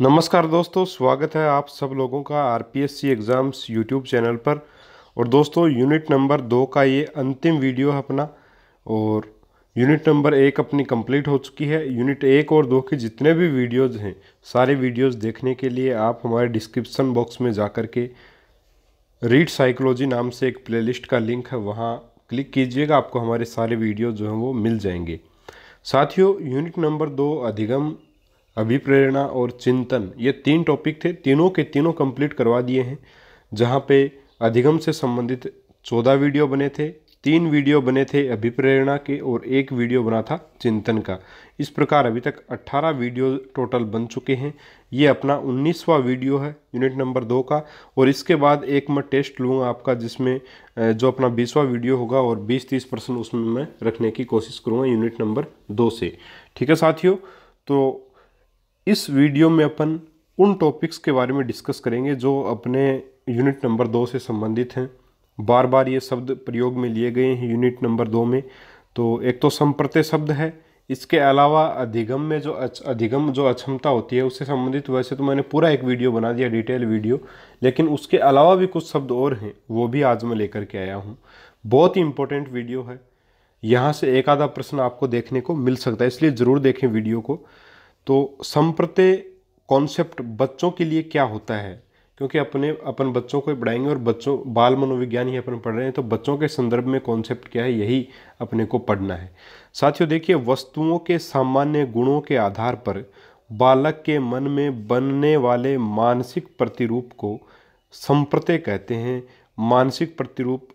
नमस्कार दोस्तों स्वागत है आप सब लोगों का आरपीएससी एग्ज़ाम्स यूट्यूब चैनल पर और दोस्तों यूनिट नंबर दो का ये अंतिम वीडियो है अपना और यूनिट नंबर एक अपनी कंप्लीट हो चुकी है यूनिट एक और दो के जितने भी वीडियोस हैं सारे वीडियोस देखने के लिए आप हमारे डिस्क्रिप्सन बॉक्स में जा कर के रीड साइकोलॉजी नाम से एक प्ले का लिंक है वहाँ क्लिक कीजिएगा आपको हमारे सारे वीडियो जो हैं वो मिल जाएंगे साथियों यूनिट नंबर दो अधिगम अभिप्रेरणा और चिंतन ये तीन टॉपिक थे तीनों के तीनों कंप्लीट करवा दिए हैं जहाँ पे अधिगम से संबंधित चौदह वीडियो बने थे तीन वीडियो बने थे अभिप्रेरणा के और एक वीडियो बना था चिंतन का इस प्रकार अभी तक 18 वीडियो टोटल बन चुके हैं ये अपना 19वां वीडियो है यूनिट नंबर दो का और इसके बाद एक मैं टेस्ट लूँगा आपका जिसमें जो अपना 20वां वीडियो होगा और 20-30 परसेंट उसमें मैं रखने की कोशिश करूँगा यूनिट नंबर दो से ठीक है साथियों तो इस वीडियो में अपन उन टॉपिक्स के बारे में डिस्कस करेंगे जो अपने यूनिट नंबर दो से संबंधित हैं बार बार ये शब्द प्रयोग में लिए गए हैं यूनिट नंबर दो में तो एक तो संप्रत्य शब्द है इसके अलावा अधिगम में जो अच, अधिगम जो अक्षमता होती है उससे संबंधित वैसे तो मैंने पूरा एक वीडियो बना दिया डिटेल वीडियो लेकिन उसके अलावा भी कुछ शब्द और हैं वो भी आज मैं लेकर के आया हूँ बहुत ही इंपॉर्टेंट वीडियो है यहाँ से एक आधा प्रश्न आपको देखने को मिल सकता है इसलिए ज़रूर देखें वीडियो को तो संप्रते कॉन्सेप्ट बच्चों के लिए क्या होता है क्योंकि अपने अपन बच्चों को पढ़ाएंगे और बच्चों बाल मनोविज्ञान ही अपन पढ़ रहे हैं तो बच्चों के संदर्भ में कॉन्सेप्ट क्या है यही अपने को पढ़ना है साथियों देखिए वस्तुओं के सामान्य गुणों के आधार पर बालक के मन में बनने वाले मानसिक प्रतिरूप को संप्रते कहते हैं मानसिक प्रतिरूप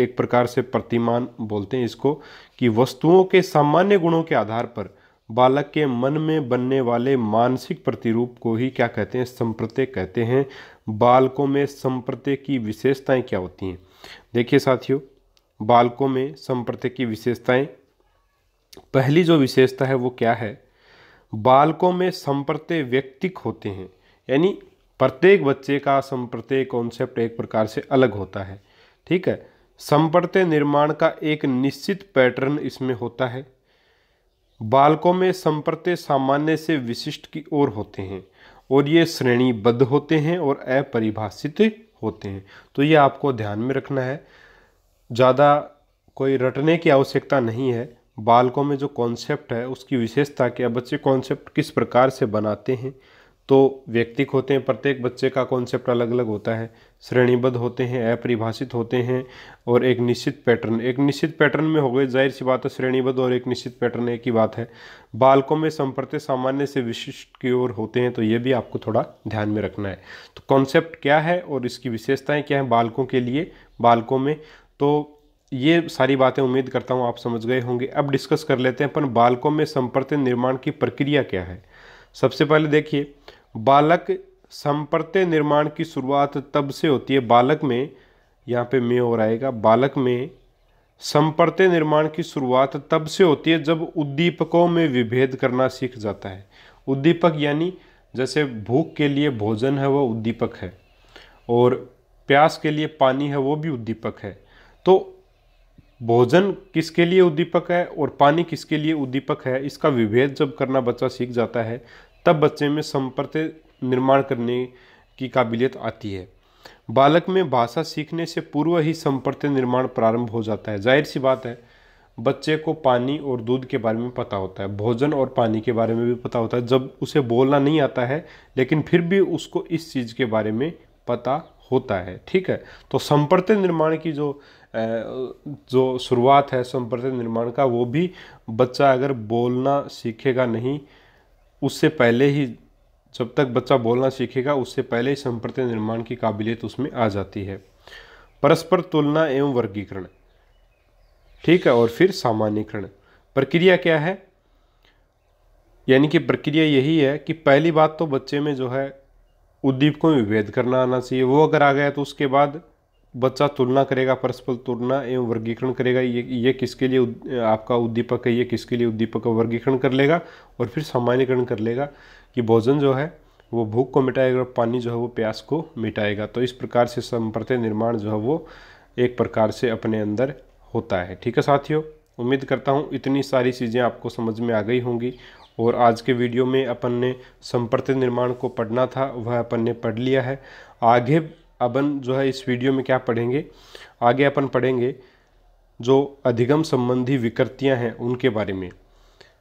एक प्रकार से प्रतिमान बोलते हैं इसको कि वस्तुओं के सामान्य गुणों के आधार पर बालक के मन में बनने वाले मानसिक प्रतिरूप को ही क्या कहते हैं संप्रत्य कहते हैं बालकों में संप्रत्य की विशेषताएं क्या होती हैं देखिए साथियों बालकों में संप्रत्य की विशेषताएं पहली जो विशेषता है वो क्या है बालकों में संप्रत्य व्यक्तिक होते हैं यानी प्रत्येक बच्चे का संप्रत्य कॉन्सेप्ट एक प्रकार से अलग होता है ठीक है संप्रत्य निर्माण का एक निश्चित पैटर्न इसमें होता है बालकों में संप्रत्य सामान्य से विशिष्ट की ओर होते हैं और ये श्रेणीबद्ध होते हैं और अपरिभाषित होते हैं तो ये आपको ध्यान में रखना है ज़्यादा कोई रटने की आवश्यकता नहीं है बालकों में जो कॉन्सेप्ट है उसकी विशेषता क्या बच्चे कॉन्सेप्ट किस प्रकार से बनाते हैं तो व्यक्तिक होते हैं प्रत्येक बच्चे का कॉन्सेप्ट अलग अलग होता है श्रेणीबद्ध होते हैं अपरिभाषित होते हैं और एक निश्चित पैटर्न एक निश्चित पैटर्न में हो गई जाहिर सी बात है श्रेणीबद्ध और एक निश्चित पैटर्न एक ही बात है बालकों में संप्रत्य सामान्य से विशिष्ट की ओर होते हैं तो ये भी आपको थोड़ा ध्यान में रखना है तो कॉन्सेप्ट क्या है और इसकी विशेषताएँ क्या हैं बालकों के लिए बालकों में तो ये सारी बातें उम्मीद करता हूँ आप समझ गए होंगे अब डिस्कस कर लेते हैं अपन बालकों में संप्रत्य निर्माण की प्रक्रिया क्या है सबसे पहले देखिए बालक संप्रत्य निर्माण की शुरुआत तब से होती है बालक में यहाँ पे मे और आएगा बालक में संप्रत्य निर्माण की शुरुआत तब से होती है जब उद्दीपकों में विभेद करना सीख जाता है उद्दीपक यानी जैसे भूख के लिए भोजन है वह उद्दीपक है और प्यास के लिए पानी है वो भी उद्दीपक है तो भोजन किसके लिए उद्दीपक है और पानी किसके लिए उद्दीपक है इसका विभेद जब करना बच्चा सीख जाता है तब बच्चे में संपर्क निर्माण करने की काबिलियत आती है बालक में भाषा सीखने से पूर्व ही संपर्क निर्माण प्रारंभ हो जाता है जाहिर सी बात है बच्चे को पानी और दूध के बारे में पता होता है भोजन और पानी के बारे में भी पता होता है जब उसे बोलना नहीं आता है लेकिन फिर भी उसको इस चीज़ के बारे में पता होता है ठीक है तो संपर्क निर्माण की जो जो शुरुआत है संपर्क निर्माण का वो भी बच्चा अगर बोलना सीखेगा नहीं उससे पहले ही जब तक बच्चा बोलना सीखेगा उससे पहले ही संप्रत्य निर्माण की काबिलियत उसमें आ जाती है परस्पर तुलना एवं वर्गीकरण ठीक है और फिर सामान्यकरण प्रक्रिया क्या है यानी कि प्रक्रिया यही है कि पहली बात तो बच्चे में जो है उद्दीप को विभेद करना आना चाहिए वो अगर आ गया तो उसके बाद बच्चा तुलना करेगा परस्पर तुलना एवं वर्गीकरण करेगा ये ये किसके लिए उद, आपका उद्दीपक है ये किसके लिए उद्दीपक का वर्गीकरण कर लेगा और फिर सामान्यकरण कर लेगा कि भोजन जो है वो भूख को मिटाएगा और पानी जो है वो प्यास को मिटाएगा तो इस प्रकार से संप्रत्य निर्माण जो है वो एक प्रकार से अपने अंदर होता है ठीक है साथियों उम्मीद करता हूँ इतनी सारी चीज़ें आपको समझ में आ गई होंगी और आज के वीडियो में अपन ने संप्रत्य निर्माण को पढ़ना था वह अपन ने पढ़ लिया है आगे अपन जो है इस वीडियो में क्या पढ़ेंगे आगे अपन पढ़ेंगे जो अधिगम संबंधी विकृतियां हैं उनके बारे में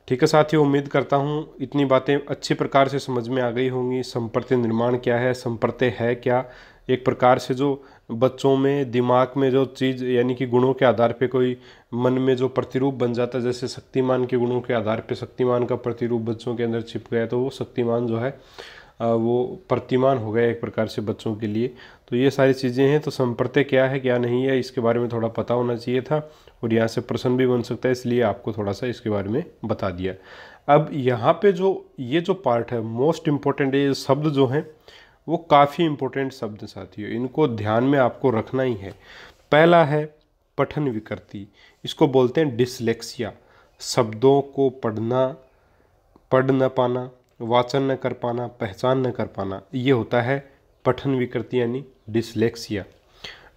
ठीक है साथियों उम्मीद करता हूँ इतनी बातें अच्छी प्रकार से समझ में आ गई होंगी संप्रत्य निर्माण क्या है संप्रत्य है क्या एक प्रकार से जो बच्चों में दिमाग में जो चीज़ यानी कि गुणों के आधार पे कोई मन में जो प्रतिरूप बन जाता है जैसे शक्तिमान के गुणों के आधार पे शक्तिमान का प्रतिरूप बच्चों के अंदर छिप गया तो वो शक्तिमान जो है वो प्रतिमान हो गया एक प्रकार से बच्चों के लिए तो ये सारी चीज़ें हैं तो संप्रत्य क्या है क्या नहीं है इसके बारे में थोड़ा पता होना चाहिए था और यहाँ से प्रश्न भी बन सकता है इसलिए आपको थोड़ा सा इसके बारे में बता दिया अब यहाँ पे जो ये जो पार्ट है मोस्ट इम्पोर्टेंट ये शब्द जो हैं वो काफ़ी इम्पोर्टेंट शब्द साथियों इनको ध्यान में आपको रखना ही है पहला है पठन विकृति इसको बोलते हैं डिसलेक्सिया शब्दों को पढ़ना पढ़ न पाना वाचन न कर पाना पहचान न कर पाना ये होता है पठन विकृति यानी डिसलेक्सिया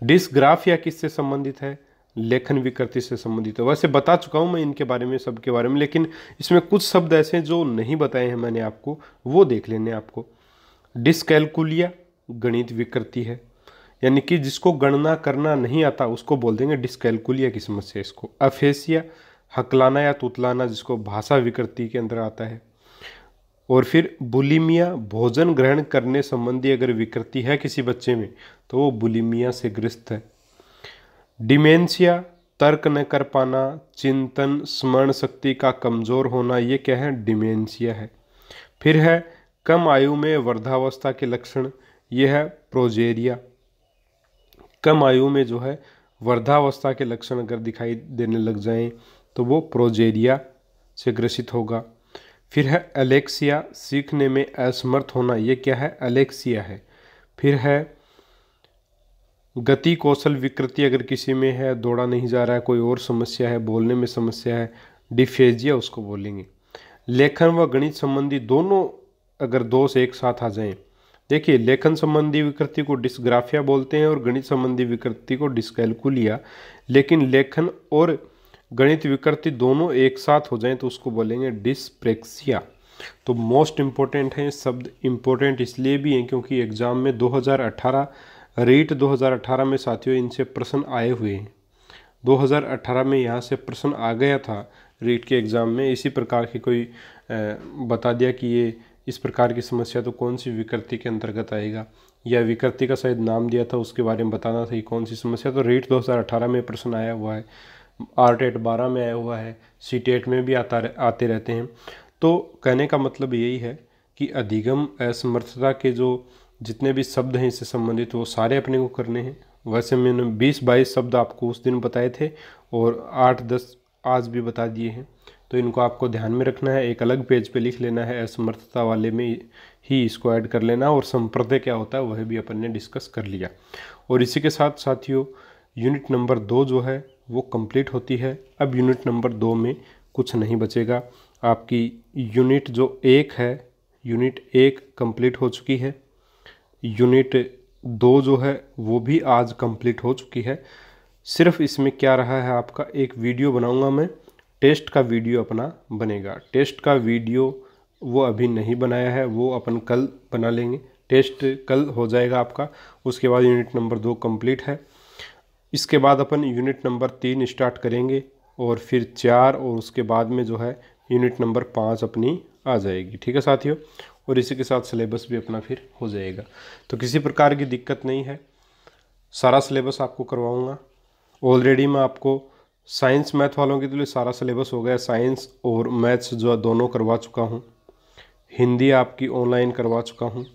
डिसग्राफिया किससे संबंधित है लेखन विकृति से संबंधित है वैसे बता चुका हूँ मैं इनके बारे में सबके बारे में लेकिन इसमें कुछ शब्द ऐसे हैं जो नहीं बताए हैं मैंने आपको वो देख लेने आपको डिसकैलकुलिया गणित विकृति है यानी कि जिसको गणना करना नहीं आता उसको बोल देंगे डिसकैलकुलिया की समस्या इसको अफेसिया हकलाना या तुतलाना जिसको भाषा विकृति के अंदर आता है और फिर बुलिमिया भोजन ग्रहण करने संबंधी अगर विकृति है किसी बच्चे में तो वो बुलिमिया से ग्रस्त है डिमेंशिया तर्क न कर पाना चिंतन स्मरण शक्ति का कमज़ोर होना ये क्या है डिमेंशिया है फिर है कम आयु में वर्धावस्था के लक्षण ये है प्रोजेरिया कम आयु में जो है वर्धावस्था के लक्षण अगर दिखाई देने लग जाएं तो वो प्रोजेरिया से ग्रसित होगा फिर है एलेक्सिया सीखने में असमर्थ होना ये क्या है एलेक्सिया है फिर है गति कौशल विकृति अगर किसी में है दौड़ा नहीं जा रहा है कोई और समस्या है बोलने में समस्या है डिफेजिया उसको बोलेंगे लेखन व गणित संबंधी दोनों अगर दोष एक साथ आ जाएं देखिए लेखन संबंधी विकृति को डिस्ग्राफिया बोलते हैं और गणित संबंधी विकृति को डिस्कैलकुलिया लेकिन लेखन और गणित विकृति दोनों एक साथ हो जाएं तो उसको बोलेंगे डिस्प्रेक्सिया तो मोस्ट इम्पोर्टेंट है शब्द इम्पोर्टेंट इसलिए भी हैं क्योंकि एग्ज़ाम में 2018 रेट 2018 में साथियों इनसे प्रश्न आए हुए हैं 2018 में यहाँ से प्रश्न आ गया था रीट के एग्ज़ाम में इसी प्रकार की कोई बता दिया कि ये इस प्रकार की समस्या तो कौन सी विकृति के अंतर्गत आएगा या विकृति का शायद नाम दिया था उसके बारे में बताना था कि कौन सी समस्या तो रेट 2018 में प्रश्न आया हुआ है आर्ट एट बारह में आया हुआ है सी टेट में भी आता आते रहते हैं तो कहने का मतलब यही है कि अधिगम असमर्थता के जो जितने भी शब्द हैं इससे संबंधित वो सारे अपने को करने हैं वैसे मैंने बीस बाईस शब्द आपको उस दिन बताए थे और आठ दस आज भी बता दिए हैं तो इनको आपको ध्यान में रखना है एक अलग पेज पे लिख लेना है असमर्थता वाले में ही इसको ऐड कर लेना और संप्रदय क्या होता है वह भी अपन ने डिस्कस कर लिया और इसी के साथ साथियों यूनिट नंबर दो जो है वो कंप्लीट होती है अब यूनिट नंबर दो में कुछ नहीं बचेगा आपकी यूनिट जो एक है यूनिट एक कंप्लीट हो चुकी है यूनिट दो जो है वो भी आज कंप्लीट हो चुकी है सिर्फ इसमें क्या रहा है आपका एक वीडियो बनाऊंगा मैं टेस्ट का वीडियो अपना बनेगा टेस्ट का वीडियो वो अभी नहीं बनाया है वो अपन कल बना लेंगे टेस्ट कल हो जाएगा आपका उसके बाद यूनिट नंबर दो कंप्लीट है इसके बाद अपन यूनिट नंबर तीन स्टार्ट करेंगे और फिर चार और उसके बाद में जो है यूनिट नंबर पाँच अपनी आ जाएगी ठीक है साथियों और इसी के साथ सिलेबस भी अपना फिर हो जाएगा तो किसी प्रकार की दिक्कत नहीं है सारा सिलेबस आपको करवाऊँगा ऑलरेडी मैं आपको साइंस मैथ वालों के लिए सारा सिलेबस हो गया साइंस और मैथ्स जो दोनों करवा चुका हूँ हिंदी आपकी ऑनलाइन करवा चुका हूँ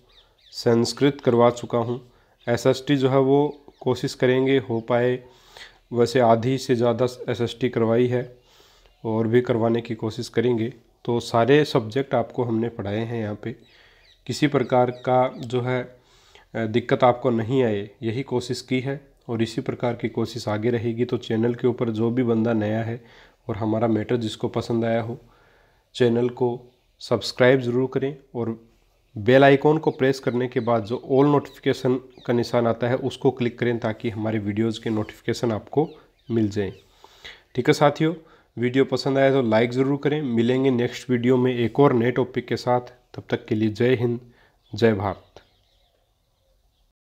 संस्कृत करवा चुका हूँ एसएसटी जो है वो कोशिश करेंगे हो पाए वैसे आधी से ज़्यादा एसएसटी करवाई है और भी करवाने की कोशिश करेंगे तो सारे सब्जेक्ट आपको हमने पढ़ाए हैं यहाँ पे किसी प्रकार का जो है दिक्कत आपको नहीं आए यही कोशिश की है और इसी प्रकार की कोशिश आगे रहेगी तो चैनल के ऊपर जो भी बंदा नया है और हमारा मैटर जिसको पसंद आया हो चैनल को सब्सक्राइब ज़रूर करें और बेल आइकॉन को प्रेस करने के बाद जो ऑल नोटिफिकेशन का निशान आता है उसको क्लिक करें ताकि हमारे वीडियोज़ के नोटिफिकेशन आपको मिल जाए ठीक है साथियों वीडियो पसंद आया तो लाइक ज़रूर करें मिलेंगे नेक्स्ट वीडियो में एक और नए टॉपिक के साथ तब तक के लिए जय हिंद जय भारत